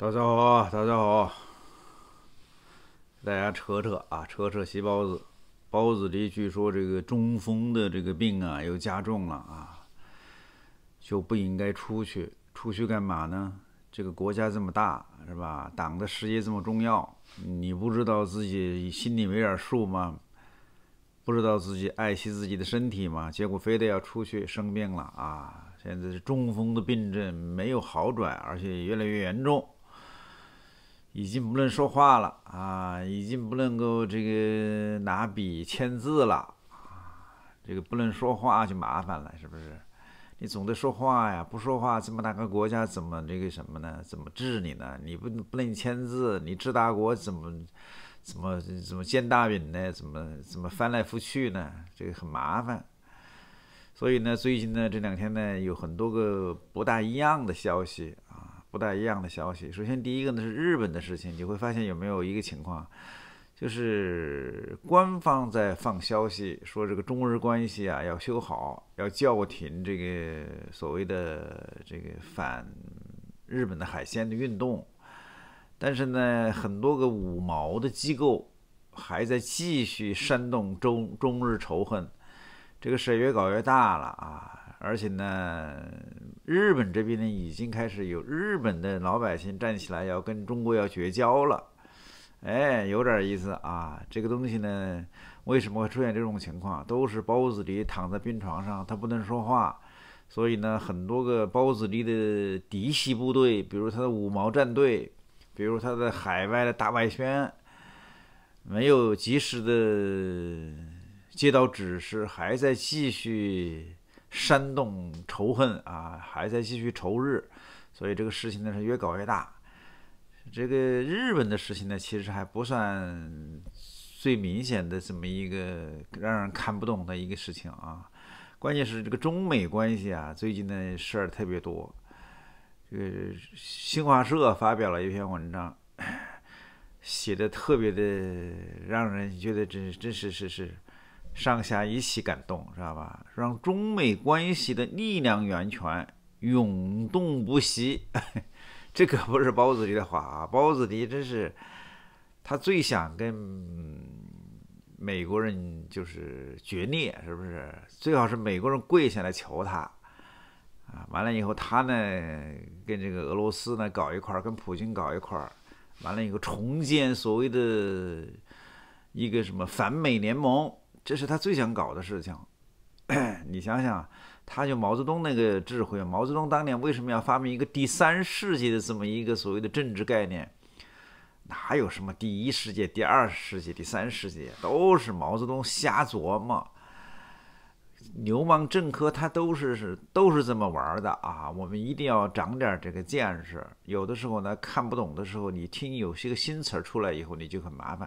大家好啊！大家好，大家扯扯啊，扯扯西包子，包子弟，据说这个中风的这个病啊又加重了啊，就不应该出去，出去干嘛呢？这个国家这么大，是吧？党的事业这么重要，你不知道自己心里没点数吗？不知道自己爱惜自己的身体吗？结果非得要出去，生病了啊！现在是中风的病症没有好转，而且越来越严重。已经不能说话了啊！已经不能够这个拿笔签字了啊！这个不能说话就麻烦了，是不是？你总得说话呀，不说话，这么大个国家怎么这个什么呢？怎么治你呢？你不不能签字，你治大国怎么怎么怎么煎大饼呢？怎么怎么翻来覆去呢？这个很麻烦。所以呢，最近呢这两天呢，有很多个不大一样的消息。不太一样的消息。首先，第一个呢是日本的事情，你会发现有没有一个情况，就是官方在放消息说这个中日关系啊要修好，要叫停这个所谓的这个反日本的海鲜的运动，但是呢，很多个五毛的机构还在继续煽动中中日仇恨，这个事越搞越大了啊。而且呢，日本这边呢，已经开始有日本的老百姓站起来要跟中国要绝交了，哎，有点意思啊！这个东西呢，为什么会出现这种情况？都是包子里躺在病床上，他不能说话，所以呢，很多个包子里的嫡系部队，比如他的五毛战队，比如他的海外的大外宣，没有及时的接到指示，还在继续。煽动仇恨啊，还在继续仇日，所以这个事情呢是越搞越大。这个日本的事情呢，其实还不算最明显的这么一个让人看不懂的一个事情啊。关键是这个中美关系啊，最近的事儿特别多。这个新华社发表了一篇文章，写的特别的让人觉得真真是是是。上下一起感动，知道吧？让中美关系的力量源泉涌动不息。这可不是包子迪的话啊，包子迪真是他最想跟美国人就是决裂，是不是？最好是美国人跪下来求他啊！完了以后，他呢跟这个俄罗斯呢搞一块儿，跟普京搞一块儿，完了以后重建所谓的一个什么反美联盟。这是他最想搞的事情，你想想，他就毛泽东那个智慧，毛泽东当年为什么要发明一个第三世界的这么一个所谓的政治概念？哪有什么第一世界、第二世界、第三世界，都是毛泽东瞎琢磨，流氓政客他都是是都是这么玩的啊！我们一定要长点这个见识，有的时候呢看不懂的时候，你听有些个新词儿出来以后你就很麻烦，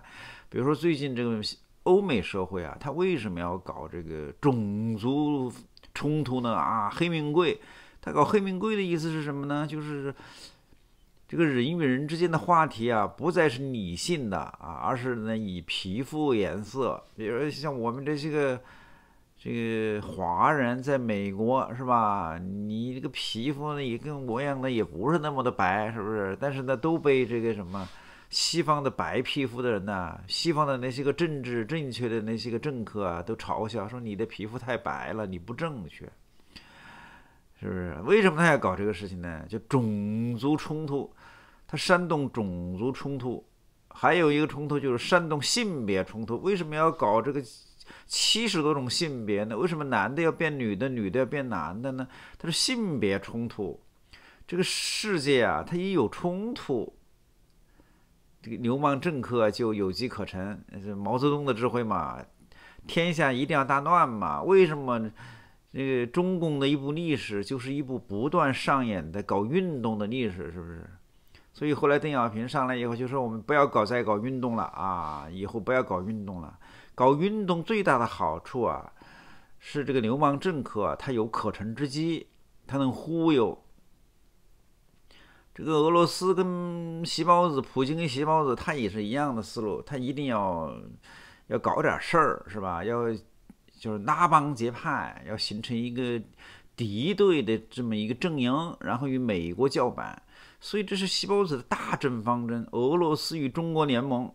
比如说最近这个。欧美社会啊，他为什么要搞这个种族冲突呢？啊，黑名贵，他搞黑名贵的意思是什么呢？就是这个人与人之间的话题啊，不再是理性的啊，而是呢以皮肤颜色，比如像我们这些个这个华人在美国是吧？你这个皮肤呢也跟模样的，也不是那么的白，是不是？但是呢都被这个什么？西方的白皮肤的人呐，西方的那些个政治正确的那些个政客啊，都嘲笑说你的皮肤太白了，你不正确，是不是？为什么他要搞这个事情呢？就种族冲突，他煽动种族冲突；还有一个冲突就是煽动性别冲突。为什么要搞这个七十多种性别呢？为什么男的要变女的，女的要变男的呢？他是性别冲突。这个世界啊，他一有冲突。这个流氓政客就有机可乘，是毛泽东的智慧嘛？天下一定要大乱嘛？为什么？这个中共的一部历史就是一部不断上演的搞运动的历史，是不是？所以后来邓小平上来以后就说：“我们不要搞再搞运动了啊，以后不要搞运动了。搞运动最大的好处啊，是这个流氓政客他有可乘之机，他能忽悠。”这个俄罗斯跟西包子，普京跟西包子，他也是一样的思路，他一定要要搞点事儿，是吧？要就是拉帮结派，要形成一个敌对的这么一个阵营，然后与美国叫板。所以这是西包子的大政方针，俄罗斯与中国联盟，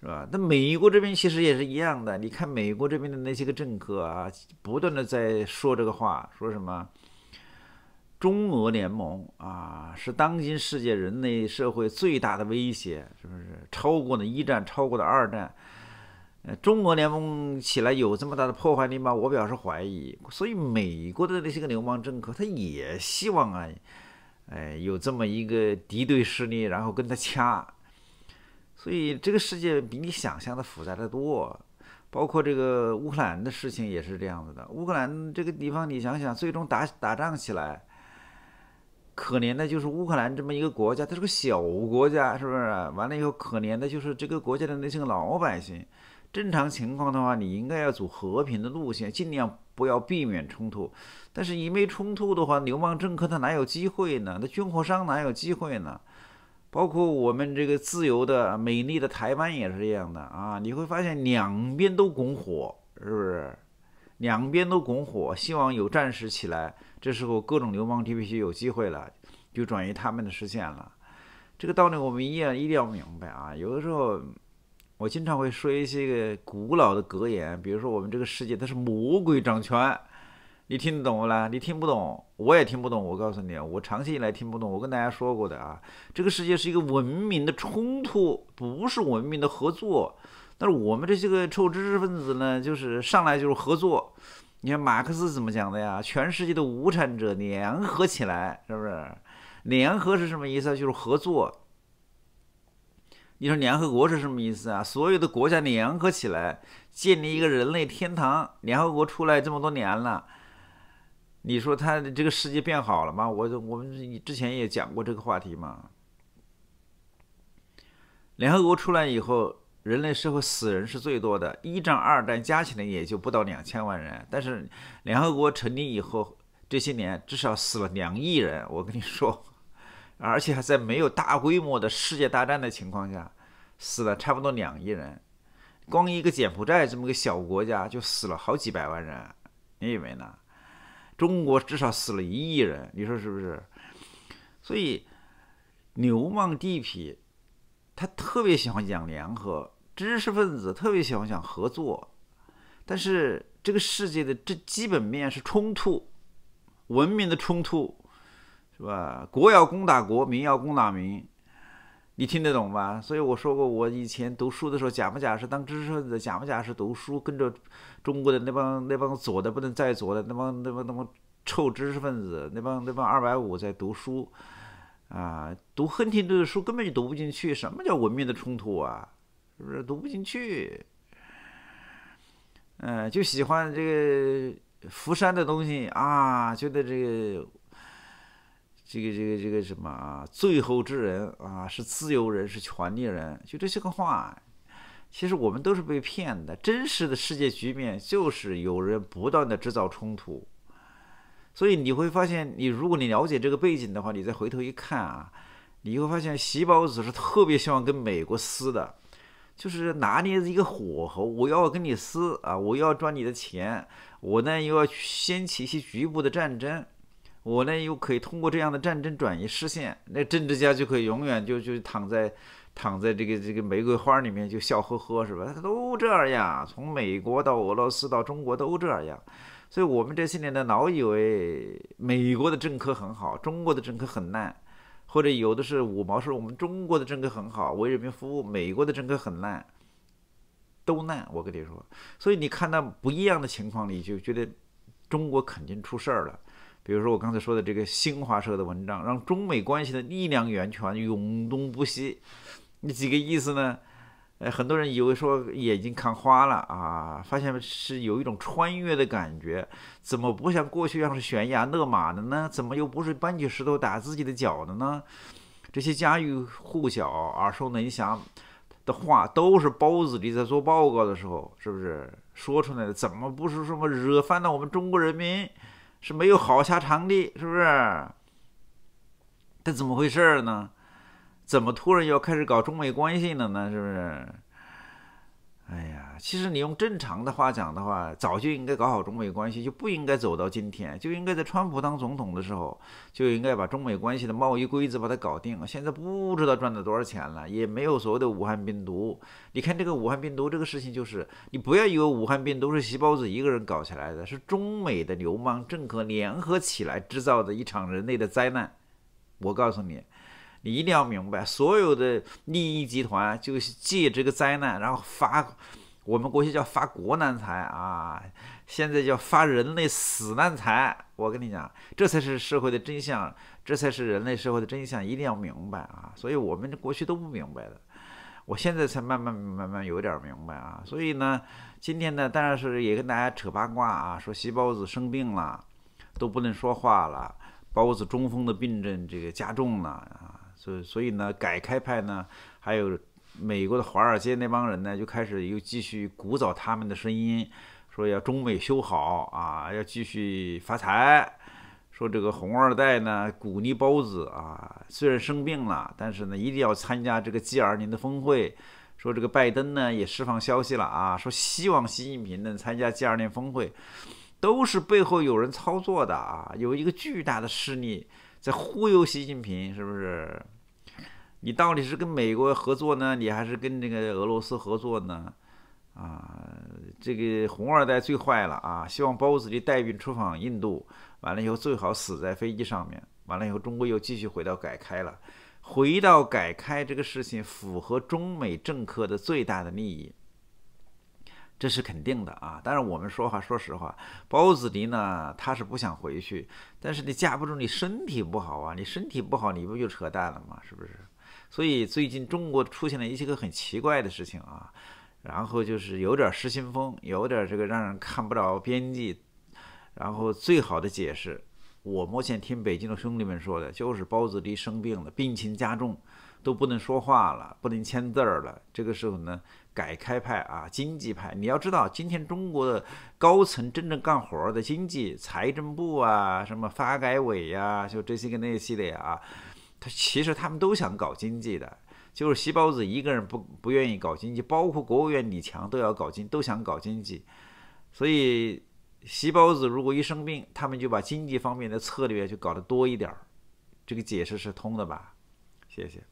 是吧？那美国这边其实也是一样的，你看美国这边的那些个政客啊，不断的在说这个话，说什么？中俄联盟啊，是当今世界人类社会最大的威胁，是不是？超过了一战，超过了二战。呃，中俄联盟起来有这么大的破坏力吗？我表示怀疑。所以，美国的那些个流氓政客，他也希望啊，哎，有这么一个敌对势力，然后跟他掐。所以，这个世界比你想象的复杂的多。包括这个乌克兰的事情也是这样子的。乌克兰这个地方，你想想，最终打打仗起来。可怜的就是乌克兰这么一个国家，它是个小国家，是不是？完了以后，可怜的就是这个国家的那些老百姓。正常情况的话，你应该要走和平的路线，尽量不要避免冲突。但是你没冲突的话，流氓政客他哪有机会呢？那军火商哪有机会呢？包括我们这个自由的、美丽的台湾也是这样的啊！你会发现两边都拱火，是不是？两边都拱火，希望有战事起来，这时候各种流氓就必须有机会了，就转移他们的视线了。这个道理我们一定一定要明白啊！有的时候我经常会说一些个古老的格言，比如说我们这个世界它是魔鬼掌权，你听得懂了？你听不懂，我也听不懂。我告诉你，我长期以来听不懂。我跟大家说过的啊，这个世界是一个文明的冲突，不是文明的合作。但是我们这些个臭知识分子呢，就是上来就是合作。你看马克思怎么讲的呀？全世界的无产者联合起来，是不是？联合是什么意思啊？就是合作。你说联合国是什么意思啊？所有的国家联合起来，建立一个人类天堂。联合国出来这么多年了，你说的这个世界变好了吗？我我们之前也讲过这个话题嘛。联合国出来以后。人类社会死人是最多的，一战、二战加起来也就不到两千万人。但是联合国成立以后这些年，至少死了两亿人。我跟你说，而且还在没有大规模的世界大战的情况下，死了差不多两亿人。光一个柬埔寨这么个小国家就死了好几百万人。你以为呢？中国至少死了一亿人，你说是不是？所以流氓地痞他特别喜欢讲联合。知识分子特别喜欢想合作，但是这个世界的这基本面是冲突，文明的冲突，是吧？国要攻打国，民要攻打民，你听得懂吧？所以我说过，我以前读书的时候，假不假是当知识分子，假不假是读书，跟着中国的那帮那帮左的不能再左的那帮那帮那帮臭知识分子，那帮那帮二百五在读书啊，读亨廷顿的书根本就读不进去。什么叫文明的冲突啊？是不是读不进去，嗯，就喜欢这个福山的东西啊，觉得这个、这个、这个、这个什么啊，最后之人啊，是自由人，是权利人，就这些个话。其实我们都是被骗的，真实的世界局面就是有人不断的制造冲突，所以你会发现，你如果你了解这个背景的话，你再回头一看啊，你会发现，习包子是特别希望跟美国撕的。就是拿捏一个火候，我要跟你撕啊，我要赚你的钱，我呢又要掀起一些局部的战争，我呢又可以通过这样的战争转移视线，那政治家就可以永远就就躺在躺在这个这个玫瑰花里面就笑呵呵是吧？他都这样呀，从美国到俄罗斯到中国都这样，所以我们这些年呢，老以为美国的政客很好，中国的政客很烂。或者有的是五毛说我们中国的政策很好，为人民服务，美国的政策很烂，都烂。我跟你说，所以你看到不一样的情况里，就觉得中国肯定出事儿了。比如说我刚才说的这个新华社的文章，让中美关系的力量源泉永动不息，你几个意思呢？很多人以为说眼睛看花了啊，发现是有一种穿越的感觉，怎么不像过去像是悬崖勒马的呢？怎么又不是搬起石头打自己的脚的呢？这些家喻户晓、耳熟能详的话，都是包子里在做报告的时候是不是说出来的？怎么不是什么惹翻了我们中国人民是没有好下场的？是不是？这怎么回事呢？怎么突然要开始搞中美关系了呢？是不是？哎呀，其实你用正常的话讲的话，早就应该搞好中美关系，就不应该走到今天，就应该在川普当总统的时候，就应该把中美关系的贸易规则把它搞定了。现在不知道赚了多少钱了，也没有所谓的武汉病毒。你看这个武汉病毒这个事情，就是你不要以为武汉病毒是细胞子一个人搞起来的，是中美的流氓政客联合起来制造的一场人类的灾难。我告诉你。你一定要明白，所有的利益集团就是借这个灾难，然后发，我们过去叫发国难财啊，现在叫发人类死难财。我跟你讲，这才是社会的真相，这才是人类社会的真相，一定要明白啊！所以我们过去都不明白的，我现在才慢慢慢慢慢慢有点明白啊。所以呢，今天呢，当然是也跟大家扯八卦啊，说西包子生病了，都不能说话了，包子中风的病症这个加重了啊。所所以呢，改开派呢，还有美国的华尔街那帮人呢，就开始又继续鼓噪他们的声音，说要中美修好啊，要继续发财，说这个红二代呢，鼓励包子啊，虽然生病了，但是呢，一定要参加这个 g 二零的峰会，说这个拜登呢，也释放消息了啊，说希望习近平能参加 g 二零峰会，都是背后有人操作的啊，有一个巨大的势力在忽悠习近平，是不是？你到底是跟美国合作呢，你还是跟那个俄罗斯合作呢？啊，这个红二代最坏了啊！希望包子斯带病出访印度，完了以后最好死在飞机上面。完了以后，中国又继续回到改开了，回到改开这个事情符合中美政客的最大的利益，这是肯定的啊！但是我们说话说实话，包子斯呢他是不想回去，但是你架不住你身体不好啊，你身体不好你不就扯淡了吗？是不是？所以最近中国出现了一些个很奇怪的事情啊，然后就是有点失心疯，有点这个让人看不着边际。然后最好的解释，我目前听北京的兄弟们说的就是，包子弟生病了，病情加重，都不能说话了，不能签字了。这个时候呢，改开派啊，经济派。你要知道，今天中国的高层真正干活的经济、财政部啊，什么发改委呀，就这些个那些的啊。他其实他们都想搞经济的，就是习包子一个人不不愿意搞经济，包括国务院李强都要搞经，都想搞经济。所以习包子如果一生病，他们就把经济方面的策略就搞得多一点儿，这个解释是通的吧？谢谢。